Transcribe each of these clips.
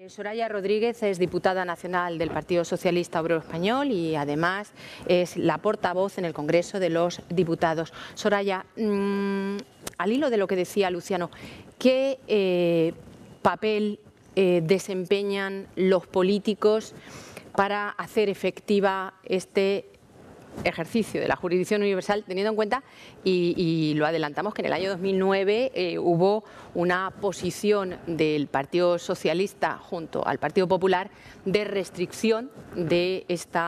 Eh, Soraya Rodríguez es diputada nacional del Partido Socialista Obrero Español y además es la portavoz en el Congreso de los Diputados. Soraya, mm, al hilo de lo que decía Luciano, ¿qué eh, papel eh, desempeñan los políticos para hacer efectiva este ejercicio de la jurisdicción universal teniendo en cuenta, y, lo adelantamos, que en el año 2009 eh, hubo una posición del Partido Socialista junto al Partido Popular de restricción de este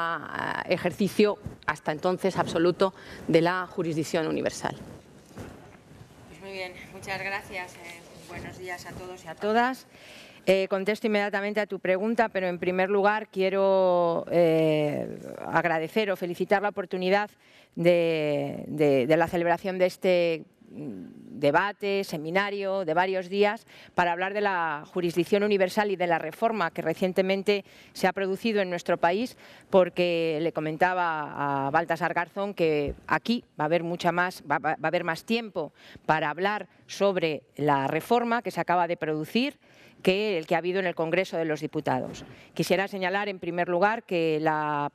ejercicio hasta entonces absoluto de la jurisdicción universal. Pues muy bien, muchas gracias. Eh, buenos días a todos y a todas. Eh, contesto inmediatamente a tu pregunta, pero en primer lugar quiero eh, agradecer o felicitar la oportunidad de, la celebración de este debate, seminario de varios días para hablar de la jurisdicción universal y de la reforma que recientemente se ha producido en nuestro país, porque le comentaba a Baltasar Garzón que aquí va a haber mucha más, va a haber más tiempo para hablar sobre la reforma que se acaba de producir que el que ha habido en el Congreso de los Diputados. Quisiera señalar, en primer lugar, que la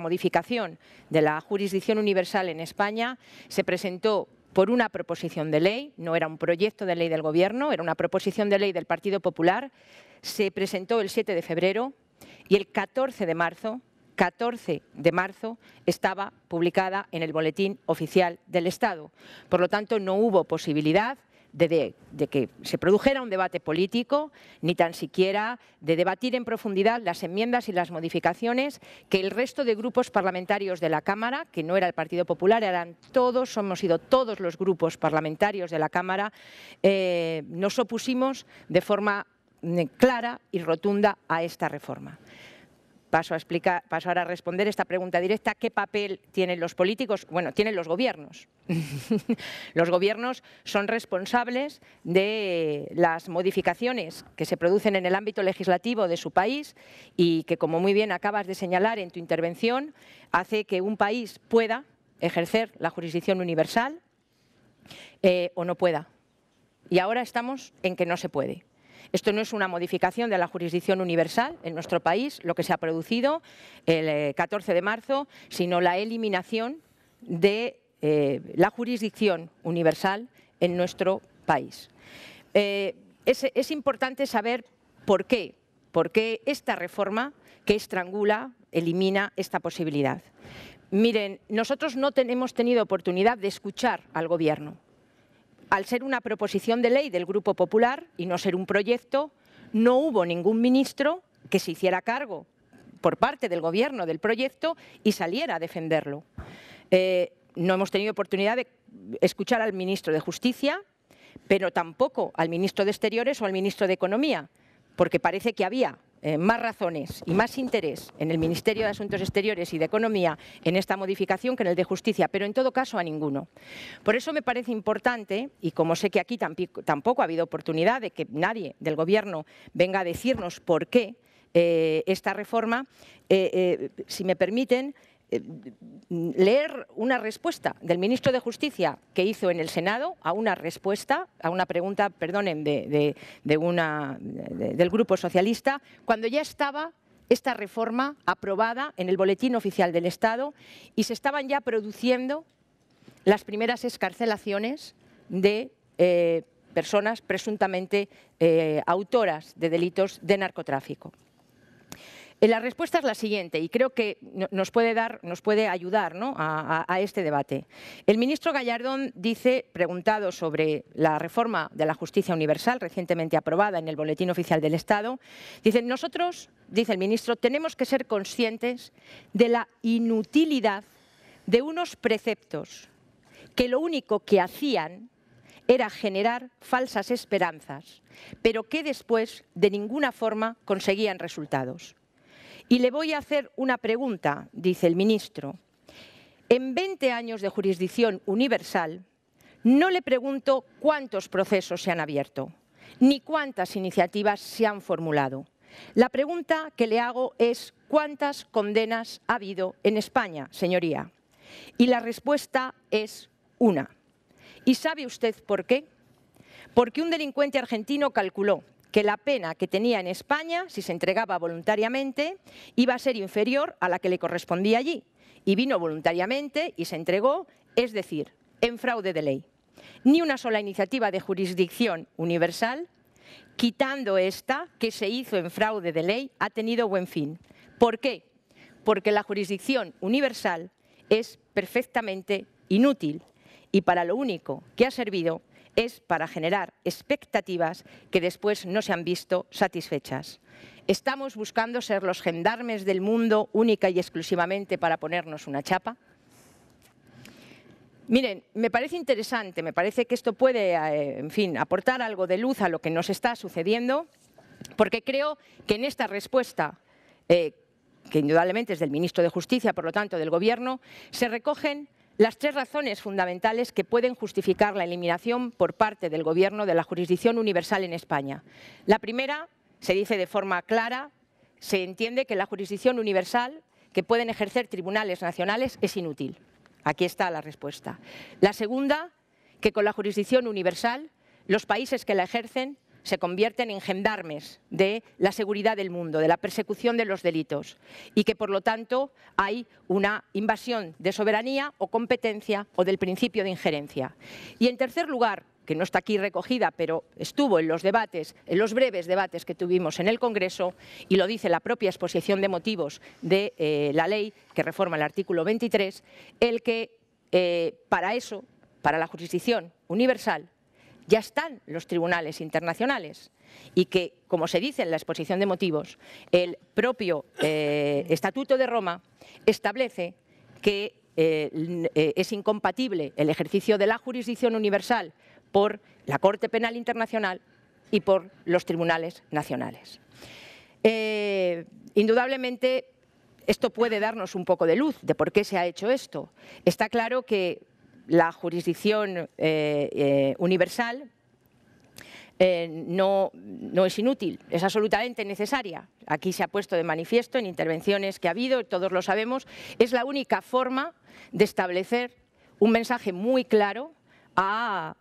modificación de la jurisdicción universal en España se presentó por una proposición de ley, no era un proyecto de ley del Gobierno, era una proposición de ley del Partido Popular, se presentó el 7 de febrero y el 14 de marzo, 14 de marzo, estaba publicada en el Boletín Oficial del Estado. Por lo tanto, no hubo posibilidad de, que se produjera un debate político, ni tan siquiera de debatir en profundidad las enmiendas y las modificaciones que el resto de grupos parlamentarios de la Cámara, que no era el Partido Popular, eran todos, hemos sido todos los grupos parlamentarios de la Cámara, eh, nos opusimos de forma mm, clara y rotunda a esta reforma. Paso, a explicar, paso ahora a responder esta pregunta directa. ¿Qué papel tienen los políticos? Bueno, tienen los gobiernos. los gobiernos son responsables de las modificaciones que se producen en el ámbito legislativo de su país y que, como muy bien acabas de señalar en tu intervención, hace que un país pueda ejercer la jurisdicción universal eh, o no pueda. Y ahora estamos en que no se puede. Esto no es una modificación de la jurisdicción universal en nuestro país, lo que se ha producido el 14 eh, de marzo, sino la eliminación de eh, la jurisdicción universal en nuestro país. Eh, es, importante saber por qué, por qué esta reforma que estrangula, elimina esta posibilidad. Miren, nosotros no hemos tenido oportunidad de escuchar al Gobierno. Al ser una proposición de ley del Grupo Popular y no ser un proyecto, no hubo ningún ministro que se hiciera cargo por parte del Gobierno del proyecto y saliera a defenderlo. Eh, no hemos tenido oportunidad de escuchar al ministro de Justicia, pero tampoco al ministro de Exteriores o al ministro de Economía, porque parece que había eh, más razones y más interés en el Ministerio de Asuntos Exteriores y de Economía en esta modificación que en el de Justicia, pero en todo caso a ninguno. Por eso me parece importante, y como sé que aquí tampoco, ha habido oportunidad de que nadie del Gobierno venga a decirnos por qué eh, esta reforma, eh, si me permiten, eh, leer una respuesta del ministro de Justicia que hizo en el Senado a una respuesta, a una pregunta, de, del Grupo Socialista, cuando ya estaba esta reforma aprobada en el Boletín Oficial del Estado y se estaban ya produciendo las primeras escarcelaciones de eh, personas presuntamente eh, autoras de delitos de narcotráfico. Eh, la respuesta es la siguiente y creo que nos puede, dar, nos puede ayudar a, este debate. El ministro Gallardón dice, preguntado sobre la reforma de la justicia universal recientemente aprobada en el Boletín Oficial del Estado, dice, nosotros, dice el ministro, tenemos que ser conscientes de la inutilidad de unos preceptos que lo único que hacían era generar falsas esperanzas, pero que después de ninguna forma conseguían resultados. Y le voy a hacer una pregunta, dice el ministro. En 20 años de jurisdicción universal, no le pregunto cuántos procesos se han abierto, ni cuántas iniciativas se han formulado. La pregunta que le hago es cuántas condenas ha habido en España, señoría. Y la respuesta es una. ¿Y sabe usted por qué? Porque un delincuente argentino calculó que la pena que tenía en España, si se entregaba voluntariamente, iba a ser inferior a la que le correspondía allí. Y vino voluntariamente y se entregó, es decir, en fraude de ley. Ni una sola iniciativa de jurisdicción universal, quitando esta que se hizo en fraude de ley, ha tenido buen fin. ¿Por qué? Porque la jurisdicción universal es perfectamente inútil y para lo único que ha servido es para generar expectativas que después no se han visto satisfechas. ¿Estamos buscando ser los gendarmes del mundo única y exclusivamente para ponernos una chapa? Miren, me parece interesante, me parece que esto puede, eh, en fin, aportar algo de luz a lo que nos está sucediendo, porque creo que en esta respuesta, eh, que indudablemente es del ministro de Justicia, por lo tanto del Gobierno, se recogen las tres razones fundamentales que pueden justificar la eliminación por parte del Gobierno de la jurisdicción universal en España. La primera, se dice de forma clara, se entiende que la jurisdicción universal que pueden ejercer tribunales nacionales es inútil. Aquí está la respuesta. La segunda, que con la jurisdicción universal los países que la ejercen se convierten en gendarmes de la seguridad del mundo, de la persecución de los delitos y que por lo tanto hay una invasión de soberanía o competencia o del principio de injerencia. Y en tercer lugar, que no está aquí recogida, pero estuvo en los debates, en los breves debates que tuvimos en el Congreso, y lo dice la propia exposición de motivos de eh, la ley que reforma el artículo 23, el que eh, para eso, para la jurisdicción universal, ya están los tribunales internacionales y que, como se dice en la exposición de motivos, el propio eh, Estatuto de Roma establece que eh, eh, es incompatible el ejercicio de la jurisdicción universal por la Corte Penal Internacional y por los tribunales nacionales. indudablemente, esto puede darnos un poco de luz de por qué se ha hecho esto. Está claro que la jurisdicción eh, eh, universal eh, no, es inútil, es absolutamente necesaria. Aquí se ha puesto de manifiesto en intervenciones que ha habido, todos lo sabemos, es la única forma de establecer un mensaje muy claro a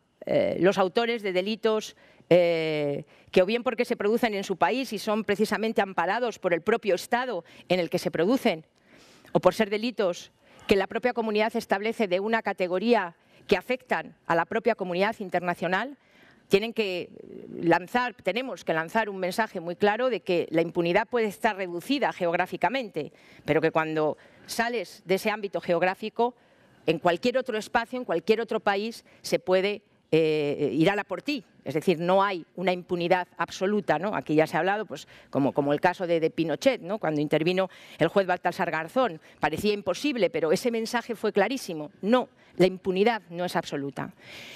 los autores de delitos que o bien porque se producen en su país y son precisamente amparados por el propio Estado en el que se producen, o por ser delitos que la propia comunidad establece de una categoría que afectan a la propia comunidad internacional, tienen que eh, lanzar, tenemos que lanzar un mensaje muy claro de que la impunidad puede estar reducida geográficamente, pero que cuando sales de ese ámbito geográfico, en cualquier otro espacio, en cualquier otro país, se puede eh, por ti. Es decir, no hay una impunidad absoluta, Aquí ya se ha hablado, pues, como, el caso de, Pinochet, Cuando intervino el juez Baltasar Garzón, parecía imposible, pero ese mensaje fue clarísimo. No, la impunidad no es absoluta.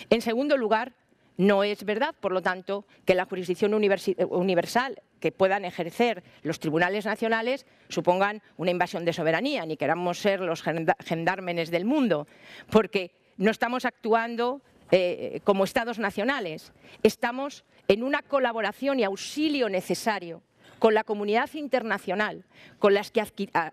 En segundo lugar, no es verdad, por lo tanto, que la jurisdicción universal que puedan ejercer los tribunales nacionales supongan una invasión de soberanía, ni queramos ser los gendármenes del mundo, porque no estamos actuando eh, como estados nacionales, estamos en una colaboración y auxilio necesario con la comunidad internacional, con, las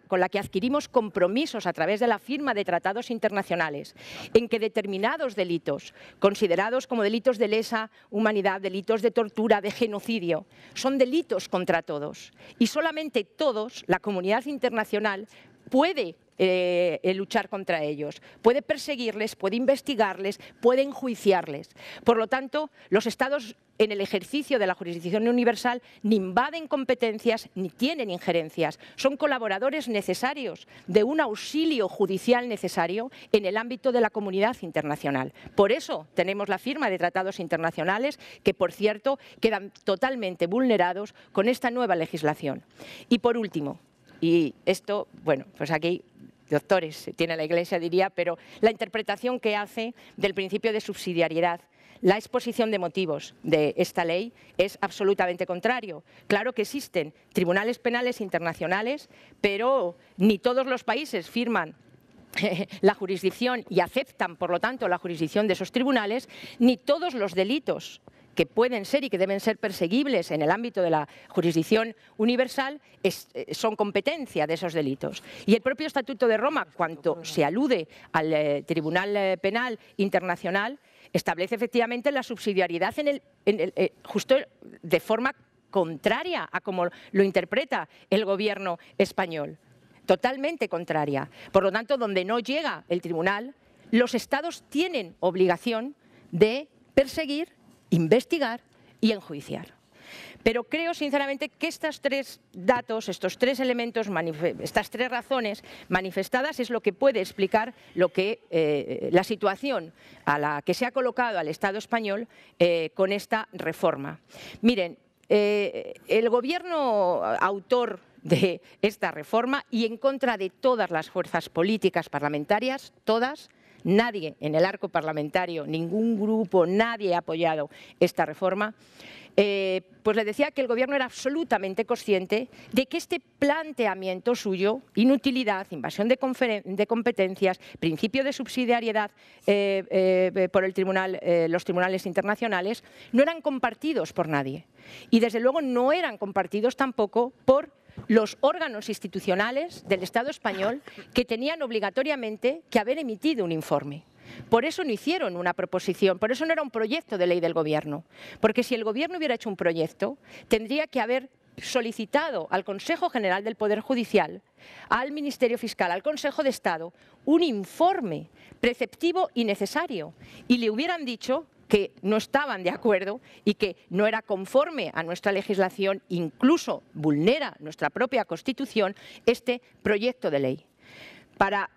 con, la que adquirimos compromisos a través de la firma de tratados internacionales, en que determinados delitos, considerados como delitos de lesa humanidad, delitos de tortura, de genocidio, son delitos contra todos. Y solamente todos, la comunidad internacional, puede eh, luchar contra ellos. Puede perseguirles, puede investigarles, puede enjuiciarles. Por lo tanto, los Estados en el ejercicio de la jurisdicción universal ni invaden competencias ni tienen injerencias. Son colaboradores necesarios de un auxilio judicial necesario en el ámbito de la comunidad internacional. Por eso tenemos la firma de tratados internacionales que, por cierto, quedan totalmente vulnerados con esta nueva legislación. Y por último, y esto, bueno, pues aquí doctores tiene la Iglesia, diría, pero la interpretación que hace del principio de subsidiariedad la exposición de motivos de esta ley es absolutamente contrario. Claro que existen tribunales penales internacionales, pero ni todos los países firman eh, la jurisdicción y aceptan, por lo tanto, la jurisdicción de esos tribunales, ni todos los delitos que pueden ser y que deben ser perseguibles en el ámbito de la jurisdicción universal eh, son competencia de esos delitos. Y el propio Estatuto de Roma, cuanto se alude al eh, Tribunal eh, Penal Internacional, establece efectivamente la subsidiariedad en el, justo de forma contraria a como lo interpreta el gobierno español. Totalmente contraria. Por lo tanto, donde no llega el tribunal, los estados tienen obligación de perseguir investigar y enjuiciar. Pero creo sinceramente que estos tres datos, estos tres elementos, estas tres razones manifestadas es lo que puede explicar lo que, eh, la situación a la que se ha colocado al Estado español eh, con esta reforma. Miren, eh, el gobierno autor de esta reforma y en contra de todas las fuerzas políticas parlamentarias, todas, nadie en el arco parlamentario, ningún grupo, nadie ha apoyado esta reforma, eh, pues le decía que el Gobierno era absolutamente consciente de que este planteamiento suyo, inutilidad, invasión de, competencias, principio de subsidiariedad eh, eh, por el tribunal, los tribunales internacionales, no eran compartidos por nadie. Y desde luego no eran compartidos tampoco por los órganos institucionales del Estado español que tenían obligatoriamente que haber emitido un informe. Por eso no hicieron una proposición, por eso no era un proyecto de ley del Gobierno. Porque si el Gobierno hubiera hecho un proyecto, tendría que haber solicitado al Consejo General del Poder Judicial, al Ministerio Fiscal, al Consejo de Estado, un informe preceptivo y necesario. Y le hubieran dicho que no estaban de acuerdo y que no era conforme a nuestra legislación, incluso vulnera nuestra propia Constitución, este proyecto de ley. Para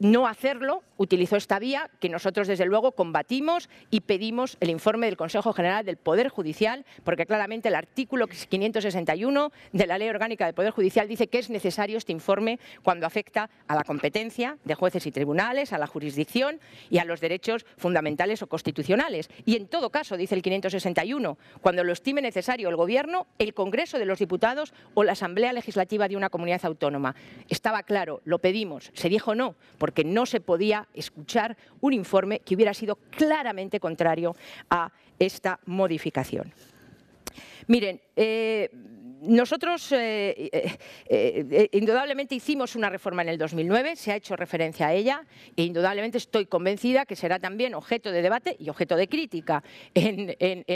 no hacerlo, utilizó esta vía que nosotros desde luego combatimos y pedimos el informe del Consejo General del Poder Judicial porque claramente el artículo 561 de la Ley Orgánica del Poder Judicial dice que es necesario este informe cuando afecta a la competencia de jueces y tribunales, a la jurisdicción y a los derechos fundamentales o constitucionales. Y en todo caso, dice el 561, cuando lo estime necesario el Gobierno, el Congreso de los Diputados o la Asamblea Legislativa de una comunidad autónoma. Estaba claro, lo pedimos, se dijo no, porque no se podía escuchar un informe que hubiera sido claramente contrario a esta modificación. Miren, eh, nosotros eh, eh, eh, indudablemente hicimos una reforma en el 2009, se ha hecho referencia a ella e indudablemente estoy convencida que será también objeto de debate y objeto de crítica en,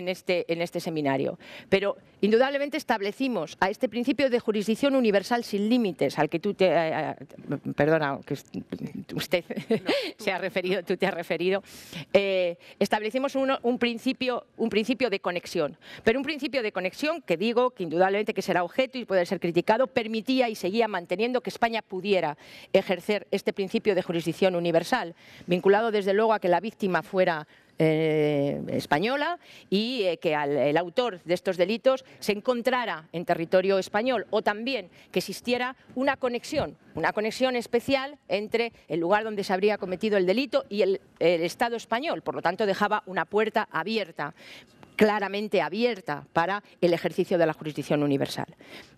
este, este, seminario. Pero indudablemente establecimos a este principio de jurisdicción universal sin límites al que tú te... perdona, usted se ha referido, tú te has referido. establecimos un, principio, un principio de conexión, pero un principio de conexión que digo que indudablemente que será objeto y puede ser criticado, permitía y seguía manteniendo que España pudiera ejercer este principio de jurisdicción universal, vinculado desde luego a que la víctima fuera eh, española y eh, que el autor de estos delitos se encontrara en territorio español o también que existiera una conexión, una conexión especial entre el lugar donde se habría cometido el delito y el Estado español. Por lo tanto, dejaba una puerta abierta claramente abierta para el ejercicio de la jurisdicción universal.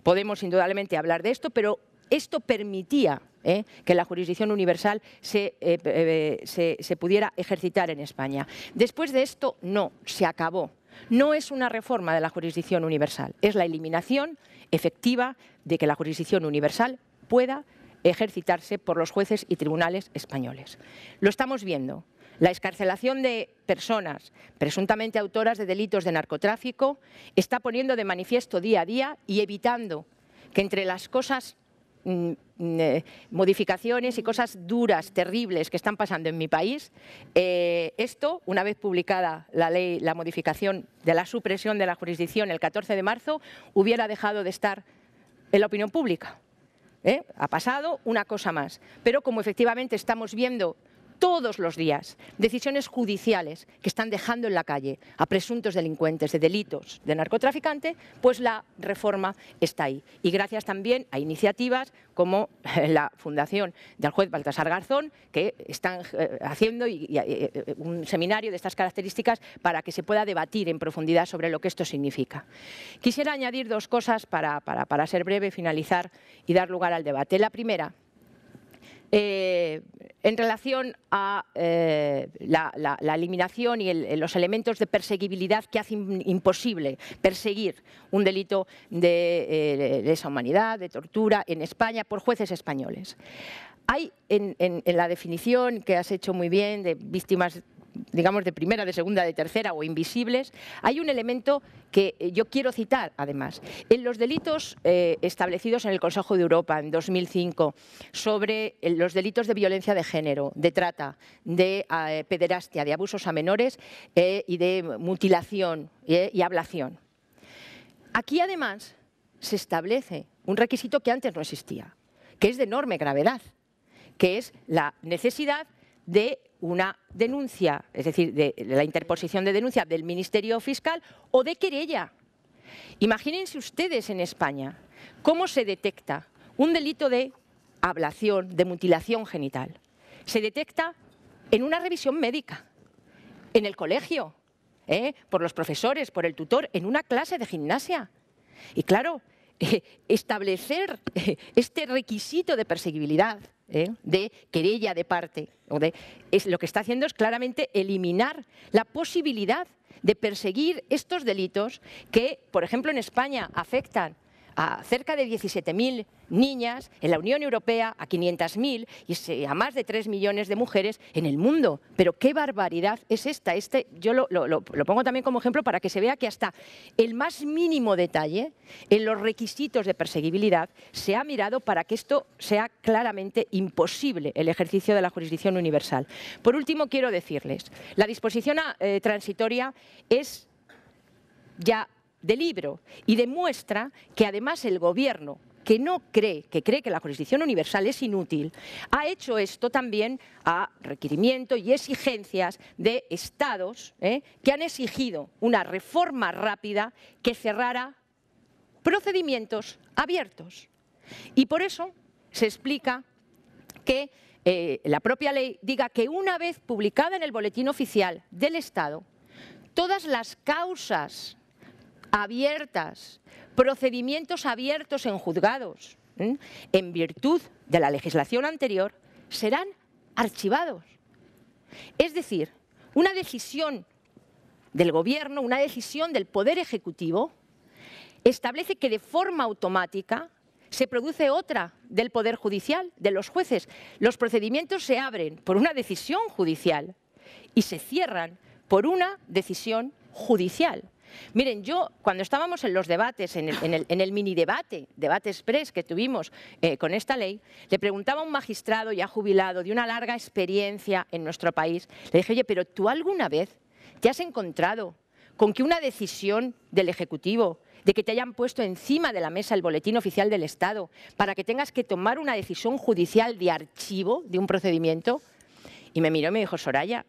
Podemos indudablemente hablar de esto, pero esto permitía ¿eh? que la jurisdicción universal eh, eh, se pudiera ejercitar en España. Después de esto, no, se acabó. No es una reforma de la jurisdicción universal, es la eliminación efectiva de que la jurisdicción universal pueda ejercitarse por los jueces y tribunales españoles. Lo estamos viendo la escarcelación de personas presuntamente autoras de delitos de narcotráfico está poniendo de manifiesto día a día y evitando que entre las cosas mm, mm, eh, modificaciones y cosas duras, terribles que están pasando en mi país. Eh, esto, una vez publicada la ley, la modificación de la supresión de la jurisdicción el 14 de marzo, hubiera dejado de estar en la opinión pública. ¿eh? Ha pasado una cosa más. Pero como efectivamente estamos viendo todos los días decisiones judiciales que están dejando en la calle a presuntos delincuentes de delitos de narcotraficante, pues la reforma está ahí. Y gracias también a iniciativas como la fundación del juez Baltasar Garzón, que están eh, haciendo eh, eh, un seminario de estas características para que se pueda debatir en profundidad sobre lo que esto significa. Quisiera añadir dos cosas para, ser breve, finalizar y dar lugar al debate. La primera, eh, en relación a eh, la, eliminación y eh, los elementos de perseguibilidad que hacen imposible perseguir un delito de eh, humanidad, de tortura, en España por jueces españoles. Hay en, en, la definición que has hecho muy bien de víctimas digamos, de primera, de segunda, de tercera o invisibles, hay un elemento que eh, yo quiero citar, además. En los delitos eh, establecidos en el Consejo de Europa en 2005 sobre eh, los delitos de violencia de género, de trata, de pederastia, de abusos a menores y de mutilación y ablación. Aquí, además, se establece un requisito que antes no existía, que es de enorme gravedad, que es la necesidad de una denuncia, es decir, de la interposición de denuncia del Ministerio Fiscal o de querella. Imagínense ustedes en España cómo se detecta un delito de ablación, de mutilación genital. Se detecta en una revisión médica, en el colegio, ¿eh? por los profesores, por el tutor, en una clase de gimnasia. Y claro, establecer este requisito de perseguibilidad ¿eh? de querella de parte. O de, es, lo que está haciendo es claramente eliminar la posibilidad de perseguir estos delitos que, por ejemplo, en España afectan a cerca de 17.000 niñas en la Unión Europea, a 500.000 y a más de 3 millones de mujeres en el mundo. Pero qué barbaridad es esta. Este, yo lo, lo pongo también como ejemplo para que se vea que hasta el más mínimo detalle en los requisitos de perseguibilidad se ha mirado para que esto sea claramente imposible, el ejercicio de la jurisdicción universal. Por último, quiero decirles, la disposición eh, transitoria es ya de libro y demuestra que además el gobierno que no cree, que cree que la jurisdicción universal es inútil, ha hecho esto también a requerimiento y exigencias de estados ¿eh? que han exigido una reforma rápida que cerrara procedimientos abiertos. Y por eso se explica que eh, la propia ley diga que una vez publicada en el boletín oficial del Estado, todas las causas abiertas, procedimientos abiertos en juzgados, en virtud de la legislación anterior, serán archivados. Es decir, una decisión del Gobierno, una decisión del Poder Ejecutivo, establece que de forma automática se produce otra del Poder Judicial, de los jueces. Los procedimientos se abren por una decisión judicial y se cierran por una decisión judicial. Miren, yo cuando estábamos en los debates, en el, mini debate, debate express que tuvimos eh, con esta ley, le preguntaba a un magistrado ya jubilado de una larga experiencia en nuestro país, le dije, oye, pero tú alguna vez te has encontrado con que una decisión del Ejecutivo, de que te hayan puesto encima de la mesa el boletín oficial del Estado, para que tengas que tomar una decisión judicial de archivo de un procedimiento? Y me miró y me dijo, Soraya,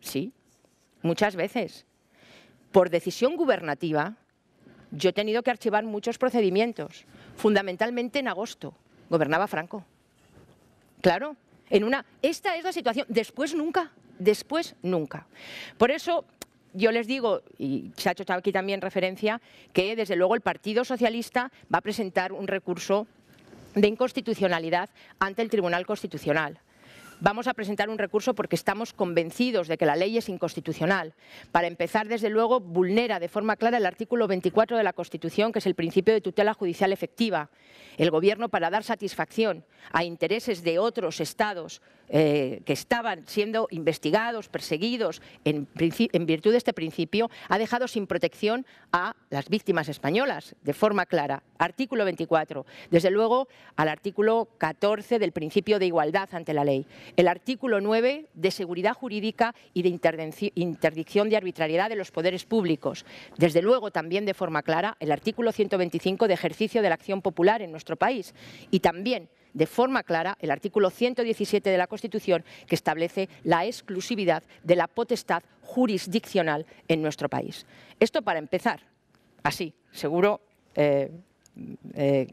sí, muchas veces por decisión gubernativa, yo he tenido que archivar muchos procedimientos, fundamentalmente en agosto, gobernaba Franco. Claro, en una, esta es la situación, después nunca, después nunca. Por eso yo les digo, y se ha hecho aquí también referencia, que desde luego el Partido Socialista va a presentar un recurso de inconstitucionalidad ante el Tribunal Constitucional. Vamos a presentar un recurso porque estamos convencidos de que la ley es inconstitucional. Para empezar, desde luego, vulnera de forma clara el artículo 24 de la Constitución, que es el principio de tutela judicial efectiva. El Gobierno, para dar satisfacción a intereses de otros estados eh, que estaban siendo investigados, perseguidos en, en virtud de este principio, ha dejado sin protección a las víctimas españolas, de forma clara. Artículo 24. Desde luego, al artículo 14 del principio de igualdad ante la ley el artículo 9 de seguridad jurídica y de interdicción de arbitrariedad de los poderes públicos. Desde luego, también de forma clara, el artículo 125 de ejercicio de la acción popular en nuestro país y también de forma clara el artículo 117 de la Constitución que establece la exclusividad de la potestad jurisdiccional en nuestro país. Esto para empezar, así, seguro eh, eh,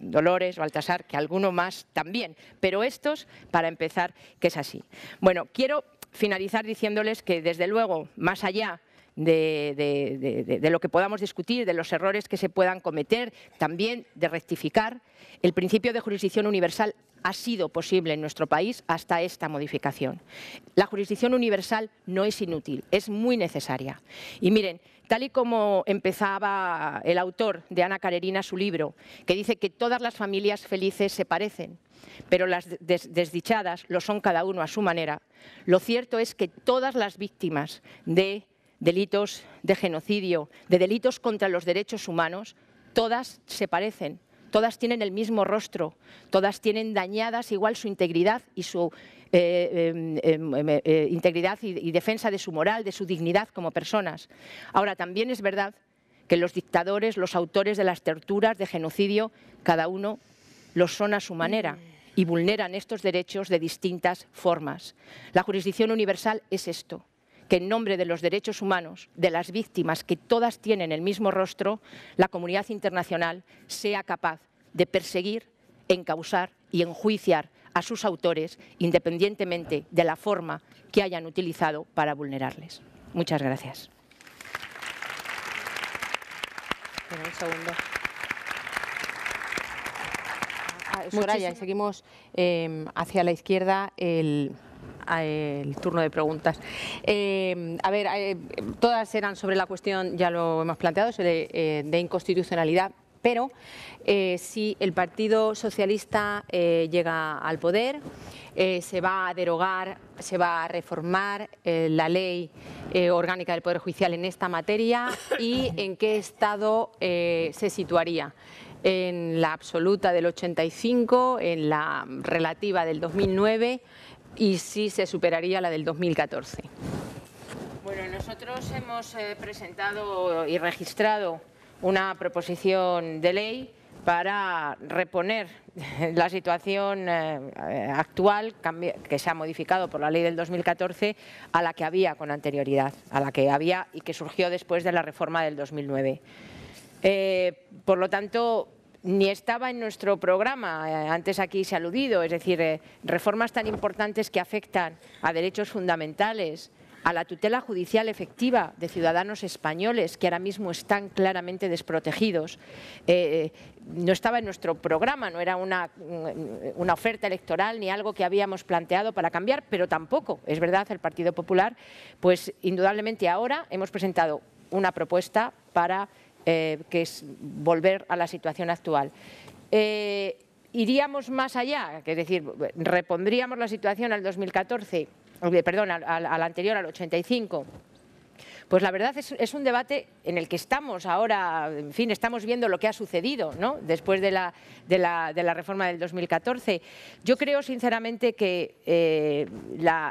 Dolores, Baltasar, que alguno más también, pero estos, para empezar, que es así. Bueno, quiero finalizar diciéndoles que, desde luego, más allá de, de, lo que podamos discutir, de los errores que se puedan cometer, también de rectificar. El principio de jurisdicción universal ha sido posible en nuestro país hasta esta modificación. La jurisdicción universal no es inútil, es muy necesaria. Y miren, tal y como empezaba el autor de Ana Carerina su libro, que dice que todas las familias felices se parecen, pero las desdichadas lo son cada uno a su manera, lo cierto es que todas las víctimas de delitos de genocidio, de delitos contra los derechos humanos, todas se parecen, todas tienen el mismo rostro, todas tienen dañadas igual su integridad y su eh, em, em, em, eh, integridad y, defensa de su moral, de su dignidad como personas. Ahora, también es verdad que los dictadores, los autores de las torturas, de genocidio, cada uno los son a su manera y vulneran estos derechos de distintas formas. La jurisdicción universal es esto, que en nombre de los derechos humanos, de las víctimas que todas tienen el mismo rostro, la comunidad internacional sea capaz de perseguir, encausar y enjuiciar a sus autores, independientemente de la forma que hayan utilizado para vulnerarles. Muchas gracias. Ah, ah, seguimos eh, hacia la izquierda. El el turno de preguntas. Eh, a ver, eh, todas eran sobre la cuestión, ya lo hemos planteado, eh, de inconstitucionalidad, pero si el Partido Socialista llega al poder, se va a derogar, se va a reformar la ley orgánica del Poder Judicial en esta materia y en qué estado se situaría en la absoluta del 85, en la relativa del 2009 y si se superaría la del 2014. Bueno, nosotros hemos eh, presentado y registrado una proposición de ley para reponer la situación eh, actual que se ha modificado por la ley del 2014 a la que había con anterioridad, a la que había y que surgió después de la reforma del 2009. Eh, por lo tanto, ni estaba en nuestro programa, eh, antes aquí se ha aludido, es decir, eh, reformas tan importantes que afectan a derechos fundamentales, a la tutela judicial efectiva de ciudadanos españoles que ahora mismo están claramente desprotegidos. Eh, no estaba en nuestro programa, no era una, mm, una, oferta electoral ni algo que habíamos planteado para cambiar, pero tampoco, es verdad, el Partido Popular, pues indudablemente ahora hemos presentado una propuesta para eh, que es volver a la situación actual. Eh, iríamos más allá, es decir, repondríamos la situación al 2014, eh, perdón, al, al anterior, al 85 pues la verdad es, un debate en el que estamos ahora, en fin, estamos viendo lo que ha sucedido después de la, reforma del 2014. Yo creo sinceramente que eh,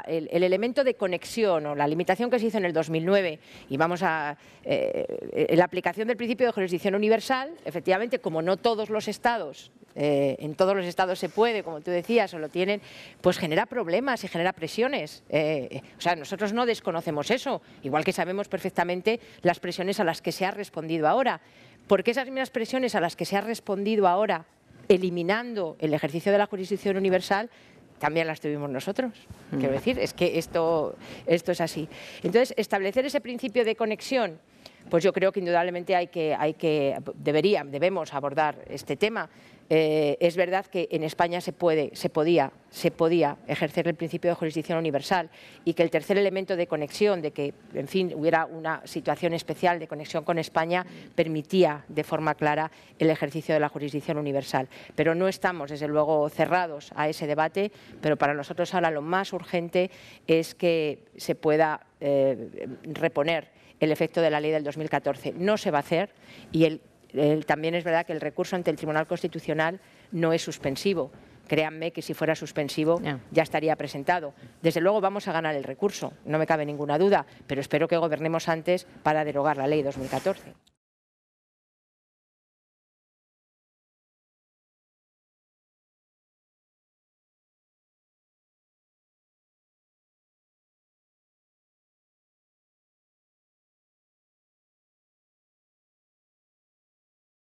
el, elemento de conexión o la limitación que se hizo en el 2009 y vamos a eh, eh, la aplicación del principio de jurisdicción universal, efectivamente, como no todos los estados eh, en todos los estados se puede, como tú decías, o lo tienen, pues genera problemas y genera presiones. Eh, eh, o sea, nosotros no desconocemos eso, igual que sabemos perfectamente las presiones a las que se ha respondido ahora. Porque esas mismas presiones a las que se ha respondido ahora, eliminando el ejercicio de la jurisdicción universal, también las tuvimos nosotros. Quiero mm. decir, es que esto, esto es así. Entonces, establecer ese principio de conexión, pues yo creo que indudablemente hay que, hay que debemos abordar este tema. Eh, es verdad que en España se, puede, se, podía, se podía ejercer el principio de jurisdicción universal y que el tercer elemento de conexión, de que, en fin, hubiera una situación especial de conexión con España, permitía de forma clara el ejercicio de la jurisdicción universal. Pero no estamos, desde luego, cerrados a ese debate, pero para nosotros ahora lo más urgente es que se pueda eh, reponer el efecto de la ley del 2014. No se va a hacer y el también es verdad que el recurso ante el Tribunal Constitucional no es suspensivo. Créanme que si fuera suspensivo ya estaría presentado. Desde luego vamos a ganar el recurso, no me cabe ninguna duda, pero espero que gobernemos antes para derogar la ley 2014.